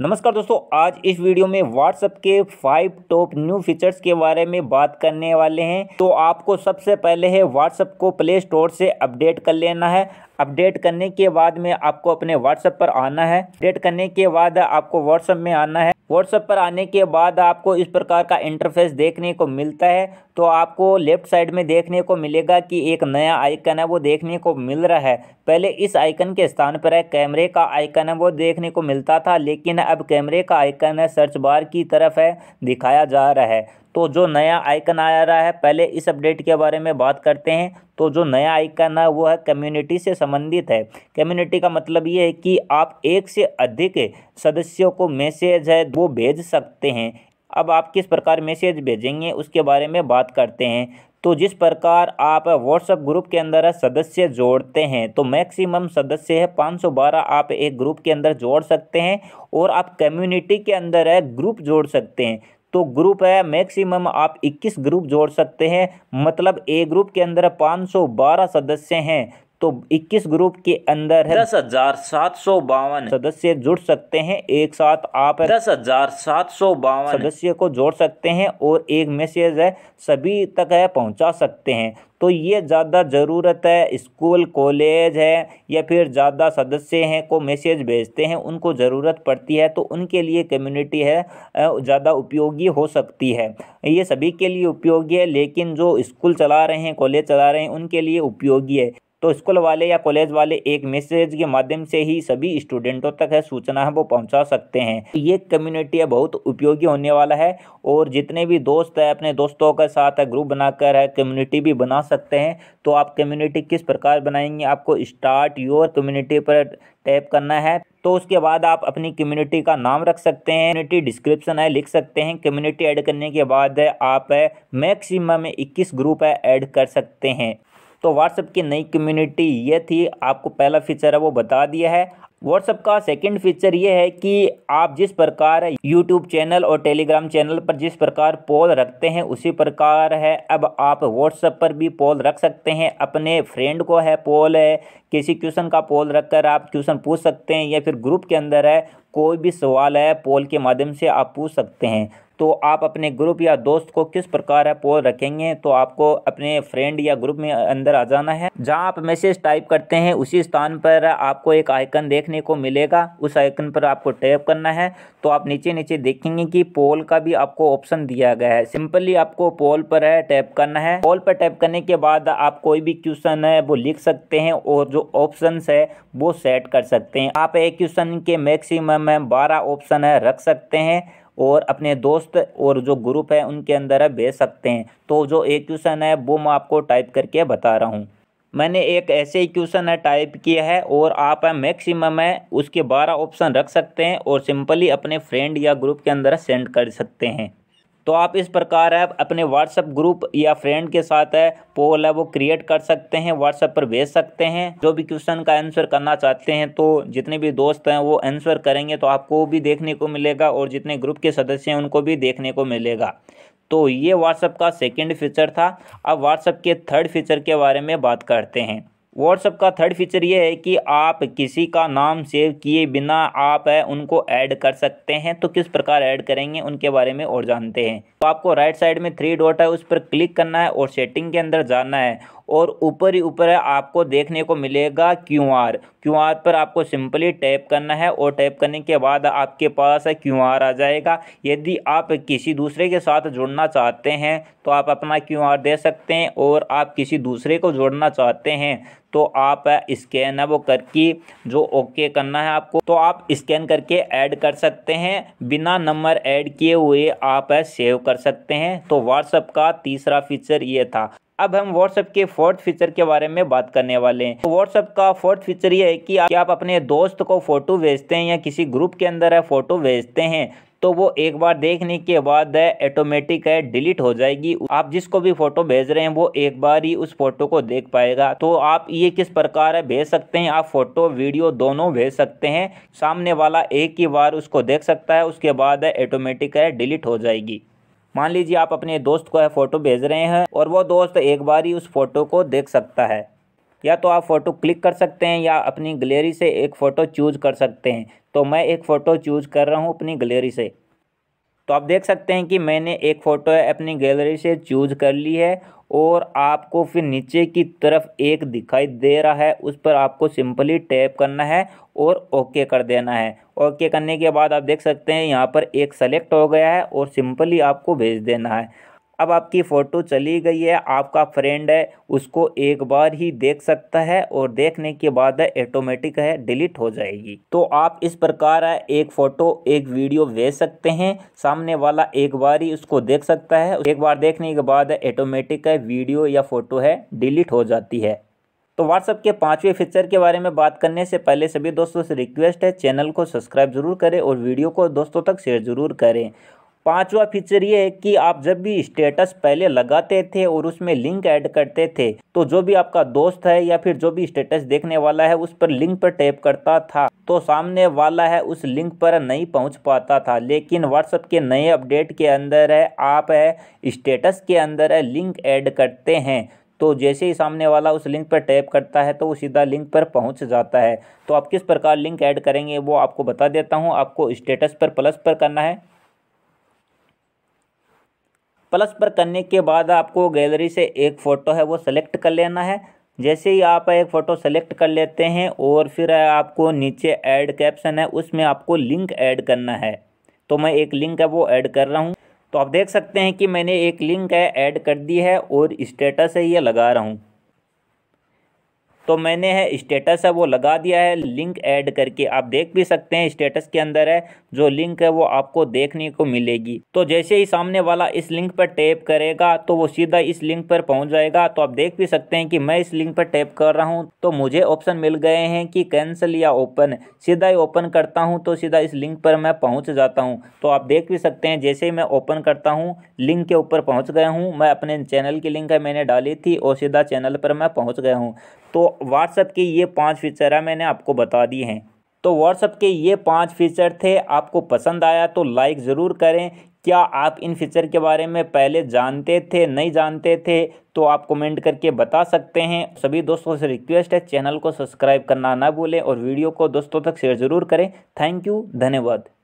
नमस्कार दोस्तों आज इस वीडियो में व्हाट्सएप के फाइव टॉप न्यू फीचर्स के बारे में बात करने वाले हैं तो आपको सबसे पहले है व्हाट्सएप को प्ले स्टोर से अपडेट कर लेना है अपडेट करने के बाद में आपको अपने व्हाट्सएप पर आना है अपडेट करने के बाद आपको व्हाट्सएप में आना है व्हाट्सएप पर आने के बाद आपको इस प्रकार का इंटरफेस देखने को मिलता है तो आपको लेफ्ट साइड में देखने को मिलेगा कि एक नया आइकन है वो देखने को मिल रहा है पहले इस आइकन के स्थान पर है कैमरे का आइकन है वो देखने को मिलता था लेकिन अब कैमरे का आइकन है सर्च बार की तरफ है दिखाया जा रहा है तो जो नया आइकन आ रहा है पहले इस अपडेट के बारे में बात करते हैं तो जो नया आइकन है वो है कम्युनिटी से संबंधित है कम्युनिटी का मतलब ये है कि आप एक से अधिक सदस्यों को मैसेज है वो भेज सकते हैं अब आप किस प्रकार मैसेज भेजेंगे उसके बारे में बात करते हैं तो जिस प्रकार आप व्हाट्सएप ग्रुप के अंदर सदस्य जोड़ते हैं तो मैक्सिमम सदस्य है 512 आप एक ग्रुप के अंदर जोड़ सकते हैं और आप कम्युनिटी के अंदर है ग्रुप जोड़ सकते हैं तो ग्रुप है मैक्सिमम आप 21 ग्रुप जोड़ सकते हैं मतलब ए ग्रुप के अंदर 512 सदस्य हैं तो 21 ग्रुप के अंदर है दस हजार सात सौ बावन सदस्य जुड़ सकते हैं एक साथ आप दस हजार सात सौ बावन सदस्य को जोड़ सकते हैं और एक मैसेज है सभी तक है पहुंचा सकते हैं तो ये ज़्यादा ज़रूरत है स्कूल कॉलेज है या फिर ज़्यादा सदस्य हैं को मैसेज भेजते हैं उनको ज़रूरत पड़ती है तो उनके लिए कम्युनिटी है ज़्यादा उपयोगी हो सकती है ये सभी के लिए उपयोगी है लेकिन जो स्कूल चला रहे हैं कॉलेज चला रहे हैं उनके लिए उपयोगी है तो स्कूल वाले या कॉलेज वाले एक मैसेज के माध्यम से ही सभी स्टूडेंटों तक है सूचना है वो पहुंचा सकते हैं ये कम्युनिटी है बहुत उपयोगी होने वाला है और जितने भी दोस्त है अपने दोस्तों के साथ है ग्रुप बनाकर है कम्युनिटी भी बना सकते हैं तो आप कम्युनिटी किस प्रकार बनाएंगे आपको स्टार्ट योर कम्युनिटी पर टैप करना है तो उसके बाद आप अपनी कम्युनिटी का नाम रख सकते हैं कम्युनिटी डिस्क्रिप्शन है लिख सकते हैं कम्युनिटी ऐड करने के बाद आप मैक्सिमम 21 ग्रुप है ऐड कर सकते हैं तो व्हाट्सअप की नई कम्युनिटी ये थी आपको पहला फीचर है वो बता दिया है व्हाट्सअप का सेकंड फीचर ये है कि आप जिस प्रकार यूट्यूब चैनल और टेलीग्राम चैनल पर जिस प्रकार पोल रखते हैं उसी प्रकार है अब आप व्हाट्सअप पर भी पोल रख सकते हैं अपने फ्रेंड को है पोल है किसी क्वेश्चन का पोल रखकर आप क्वेश्चन पूछ सकते हैं या फिर ग्रुप के अंदर है कोई भी सवाल है पोल के माध्यम से आप पूछ सकते हैं तो आप अपने ग्रुप या दोस्त को किस प्रकार है पोल रखेंगे तो आपको अपने फ्रेंड या ग्रुप में अंदर आ जाना है जहाँ आप मैसेज टाइप करते हैं उसी स्थान पर आपको एक आइकन देखने को मिलेगा उस आइकन पर आपको टैप करना है तो आप नीचे नीचे देखेंगे कि पोल का भी आपको ऑप्शन दिया गया है सिंपली आपको पोल पर है टैप करना है पोल पर टैप करने के बाद आप कोई भी क्वेश्चन है वो लिख सकते हैं और जो ऑप्शन है वो सेट कर सकते हैं आप एक क्वेश्चन के मैक्सिमम बारह ऑप्शन है रख सकते हैं और अपने दोस्त और जो ग्रुप है उनके अंदर भेज सकते हैं तो जो एक क्वेश्चन है वो मैं आपको टाइप करके बता रहा हूँ मैंने एक ऐसे ही क्वेश्चन है टाइप किया है और आप मैक्सिमम है उसके बारह ऑप्शन रख सकते हैं और सिंपली अपने फ्रेंड या ग्रुप के अंदर सेंड कर सकते हैं तो आप इस प्रकार है अपने व्हाट्सएप ग्रुप या फ्रेंड के साथ है पोल है वो क्रिएट कर सकते हैं व्हाट्सएप पर भेज सकते हैं जो भी क्वेश्चन का आंसर करना चाहते हैं तो जितने भी दोस्त हैं वो आंसर करेंगे तो आपको भी देखने को मिलेगा और जितने ग्रुप के सदस्य हैं उनको भी देखने को मिलेगा तो ये व्हाट्सएप का सेकेंड फीचर था अब व्हाट्सएप के थर्ड फीचर के बारे में बात करते हैं व्हाट्सअप का थर्ड फीचर ये है कि आप किसी का नाम सेव किए बिना आप है उनको ऐड कर सकते हैं तो किस प्रकार ऐड करेंगे उनके बारे में और जानते हैं तो आपको राइट साइड में थ्री डॉट है उस पर क्लिक करना है और सेटिंग के अंदर जाना है और ऊपर ही ऊपर है आपको देखने को मिलेगा क्यू आर क्यू आर पर आपको सिंपली टैप करना है और टैप करने के बाद आपके पास क्यू आर आ जाएगा यदि आप किसी दूसरे के साथ जुड़ना चाहते हैं तो आप अपना क्यू आर दे सकते हैं और आप किसी दूसरे को जोड़ना चाहते हैं तो आप स्कैन है वो करके जो ओके करना है आपको तो आप स्कैन करके ऐड कर सकते हैं बिना नंबर ऐड किए हुए आप सेव कर सकते हैं तो व्हाट्सअप का तीसरा फीचर ये था अब हम व्हाट्सएप के फोर्थ फीचर के बारे में बात करने वाले हैं तो व्हाट्सएप का फोर्थ फीचर ये है कि आप, आप अपने दोस्त को फ़ोटो भेजते हैं या किसी ग्रुप के अंदर है फ़ोटो भेजते हैं तो वो एक बार देखने के बाद है ऑटोमेटिक है डिलीट हो जाएगी आप जिसको भी फोटो भेज रहे हैं वो एक बार ही उस फोटो को देख पाएगा तो आप ये किस प्रकार है भेज सकते हैं आप फोटो वीडियो दोनों भेज सकते हैं सामने वाला एक ही बार उसको देख सकता है उसके बाद है ऑटोमेटिक है डिलीट हो जाएगी मान लीजिए आप अपने दोस्त को यह फ़ोटो भेज रहे हैं और वो दोस्त एक बार ही उस फ़ोटो को देख सकता है या तो आप फ़ोटो क्लिक कर सकते हैं या अपनी गलेरी से एक फ़ोटो चूज़ कर सकते हैं तो मैं एक फ़ोटो चूज़ कर रहा हूँ अपनी गलेरी से तो आप देख सकते हैं कि मैंने एक फ़ोटो अपनी गैलरी से चूज़ कर ली है और आपको फिर नीचे की तरफ एक दिखाई दे रहा है उस पर आपको सिंपली टैप करना है और ओके कर देना है ओके करने के बाद आप देख सकते हैं यहाँ पर एक सेलेक्ट हो गया है और सिंपली आपको भेज देना है अब आपकी फ़ोटो चली गई है आपका फ्रेंड है उसको एक बार ही देख सकता है और देखने के बाद है ऑटोमेटिक है डिलीट हो जाएगी तो आप इस प्रकार है एक फ़ोटो एक वीडियो भेज सकते हैं सामने वाला एक बार ही उसको देख सकता है एक बार देखने के बाद ऑटोमेटिक है वीडियो या फ़ोटो है डिलीट हो जाती है तो व्हाट्सअप के पांचवें फीचर के बारे में बात करने से पहले सभी दोस्तों से रिक्वेस्ट है चैनल को सब्सक्राइब जरूर करें और वीडियो को दोस्तों तक शेयर जरूर करें पांचवा फीचर ये है कि आप जब भी स्टेटस पहले लगाते थे और उसमें लिंक ऐड करते थे तो जो भी आपका दोस्त है या फिर जो भी स्टेटस देखने वाला है उस पर लिंक पर टैप करता था तो सामने वाला है उस लिंक पर नहीं पहुंच पाता था लेकिन व्हाट्सएप के नए अपडेट के अंदर है आप है स्टेटस के अंदर है लिंक ऐड करते हैं तो जैसे ही सामने वाला उस लिंक पर टैप करता है तो वो सीधा लिंक पर पहुंच जाता है तो आप किस प्रकार लिंक ऐड करेंगे वो आपको बता देता हूँ आपको स्टेटस पर प्लस पर करना है प्लस पर करने के बाद आपको गैलरी से एक फ़ोटो है वो सेलेक्ट कर लेना है जैसे ही आप एक फ़ोटो सेलेक्ट कर लेते हैं और फिर आपको नीचे ऐड कैप्शन है उसमें आपको लिंक ऐड करना है तो मैं एक लिंक है वो ऐड कर रहा हूँ तो आप देख सकते हैं कि मैंने एक लिंक है ऐड कर दी है और स्टेटस है ये लगा रहा हूँ तो मैंने है स्टेटस है वो लगा दिया है लिंक ऐड करके आप देख भी सकते हैं स्टेटस के अंदर है जो लिंक है वो आपको देखने को मिलेगी तो जैसे ही सामने वाला इस लिंक पर टैप करेगा तो वो सीधा इस लिंक पर पहुंच जाएगा तो आप देख भी सकते हैं कि मैं इस लिंक पर टैप कर रहा हूँ तो मुझे ऑप्शन मिल गए हैं कि कैंसिल या ओपन सीधा ही ओपन करता हूँ तो सीधा इस लिंक पर मैं पहुँच जाता हूँ तो आप देख भी सकते हैं जैसे ही मैं ओपन करता हूँ लिंक के ऊपर पहुँच गया हूँ मैं अपने चैनल की लिंक है मैंने डाली थी और सीधा चैनल पर मैं पहुँच गया हूँ तो व्हाट्सएप के ये पांच फीचर है मैंने आपको बता दिए हैं तो व्हाट्सएप के ये पांच फीचर थे आपको पसंद आया तो लाइक ज़रूर करें क्या आप इन फीचर के बारे में पहले जानते थे नहीं जानते थे तो आप कमेंट करके बता सकते हैं सभी दोस्तों से रिक्वेस्ट है चैनल को सब्सक्राइब करना ना भूलें और वीडियो को दोस्तों तक शेयर ज़रूर करें थैंक यू धन्यवाद